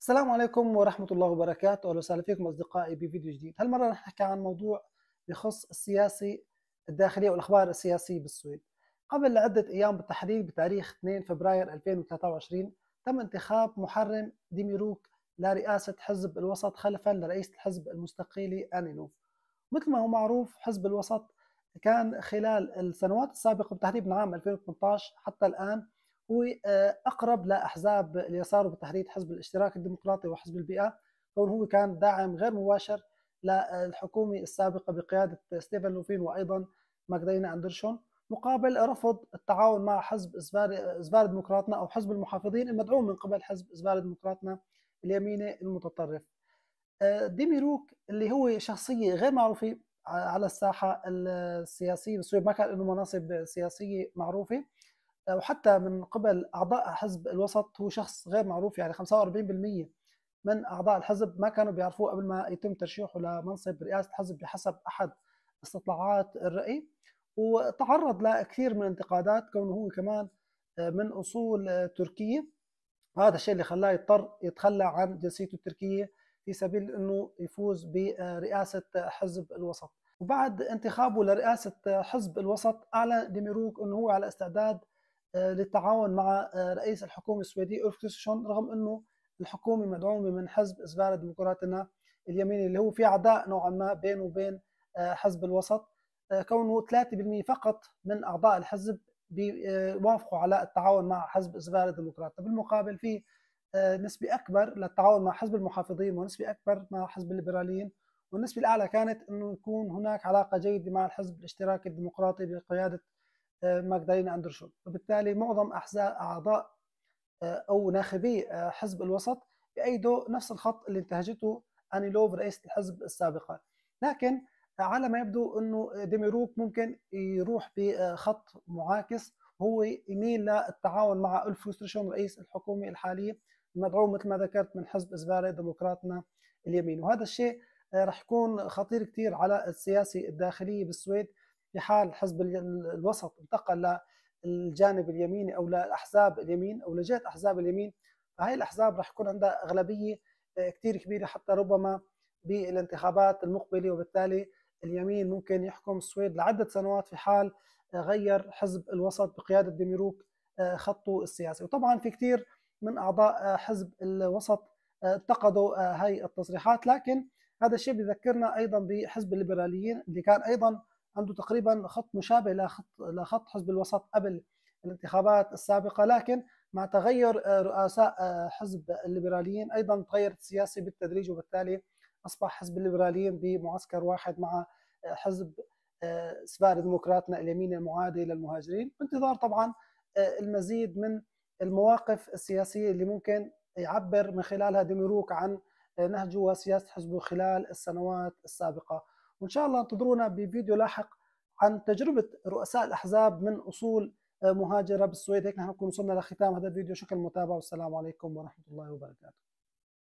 السلام عليكم ورحمة الله وبركاته، أهلا وسهلا فيكم أصدقائي بفيديو جديد، هالمرة رح نحكي عن موضوع بخص السياسي الداخلية والأخبار السياسية بالسويد. قبل عدة أيام بالتحديد بتاريخ 2 فبراير 2023 تم انتخاب محرم ديميروك لرئاسة حزب الوسط خلفا لرئيس الحزب المستقيلي أنينوف. مثل ما هو معروف حزب الوسط كان خلال السنوات السابقة بالتحديد من عام 2018 حتى الآن واقرب لاحزاب اليسار وبالتحديد حزب الاشتراك الديمقراطي وحزب البيئه كون هو كان داعم غير مباشر للحكومه السابقه بقياده ستيفن لوفين وايضا ماغدالينا اندرشون مقابل رفض التعاون مع حزب زبار ديمقراطنا او حزب المحافظين المدعوم من قبل حزب زبار ديمقراطنا اليميني المتطرف ديميروك اللي هو شخصيه غير معروفه على الساحه السياسيه بسوريا ما كان له مناصب سياسيه معروفه وحتى من قبل اعضاء حزب الوسط هو شخص غير معروف يعني 45% من اعضاء الحزب ما كانوا بيعرفوه قبل ما يتم ترشيحه لمنصب رئاسه الحزب بحسب احد استطلاعات الراي وتعرض لكثير من الانتقادات كونه هو كمان من اصول تركيه وهذا الشيء اللي خلاه يضطر يتخلى عن جنسيته التركيه في سبيل انه يفوز برئاسه حزب الوسط وبعد انتخابه لرئاسه حزب الوسط اعلن ديميروك انه هو على استعداد آه، للتعاون مع آه، رئيس الحكومه السويديه أولف كريستشون رغم انه الحكومه مدعومه من حزب سفارة ديمقراطنا اليميني اللي هو في عداء نوعا ما بينه وبين آه، حزب الوسط كونه 3% فقط من اعضاء الحزب بيوافقوا على التعاون مع حزب سفارة الديمقراطي بالمقابل في نسبة أكبر للتعاون مع حزب المحافظين ونسبة أكبر مع حزب الليبراليين والنسبة الأعلى كانت أنه يكون هناك علاقة جيدة مع الحزب الاشتراكي الديمقراطي بقيادة آه، ماجدالينا اندرشون وبالتالي معظم أحزاب أعضاء آه، أو ناخبي آه، حزب الوسط بأيدوا نفس الخط اللي انتهجته أنيلوف رئيس الحزب السابقة لكن على ما يبدو أنه ديميروك ممكن يروح بخط معاكس هو يميل للتعاون مع ألف رئيس الحكومة الحالي المدعوم مثل ما ذكرت من حزب إزبالة ديمقراطنا اليمين وهذا الشيء رح يكون خطير كثير على السياسة الداخلية بالسويد في حال حزب الوسط انتقل للجانب اليميني او لاحزاب اليمين او لجهه احزاب اليمين فهي الاحزاب راح يكون عندها اغلبيه آه، كثير كبيره حتى ربما بالانتخابات المقبله وبالتالي اليمين ممكن يحكم السويد لعده سنوات في حال آه، غير حزب الوسط بقياده ديميروك آه، خطه السياسي وطبعا في كثير من اعضاء حزب الوسط انتقدوا هاي التصريحات لكن هذا الشيء بذكرنا ايضا بحزب الليبراليين اللي كان ايضا عنده تقريبا خط مشابه لخط لخط حزب الوسط قبل الانتخابات السابقة لكن مع تغير آه، رؤساء آه، حزب الليبراليين أيضا تغيرت السياسة بالتدريج وبالتالي أصبح حزب الليبراليين بمعسكر واحد مع آه، حزب سفار ديمقراطنا اليمين المعادي للمهاجرين بانتظار طبعا المزيد من المواقف السياسية اللي ممكن يعبر من خلالها ديميروك عن نهجه وسياسة حزبه خلال السنوات السابقة وان شاء الله انتظرونا بفيديو لاحق عن تجربه رؤساء الاحزاب من اصول آه، مهاجره بالسويد هيك نحن نكون وصلنا لختام هذا الفيديو شكرا للمتابعه والسلام عليكم ورحمه الله وبركاته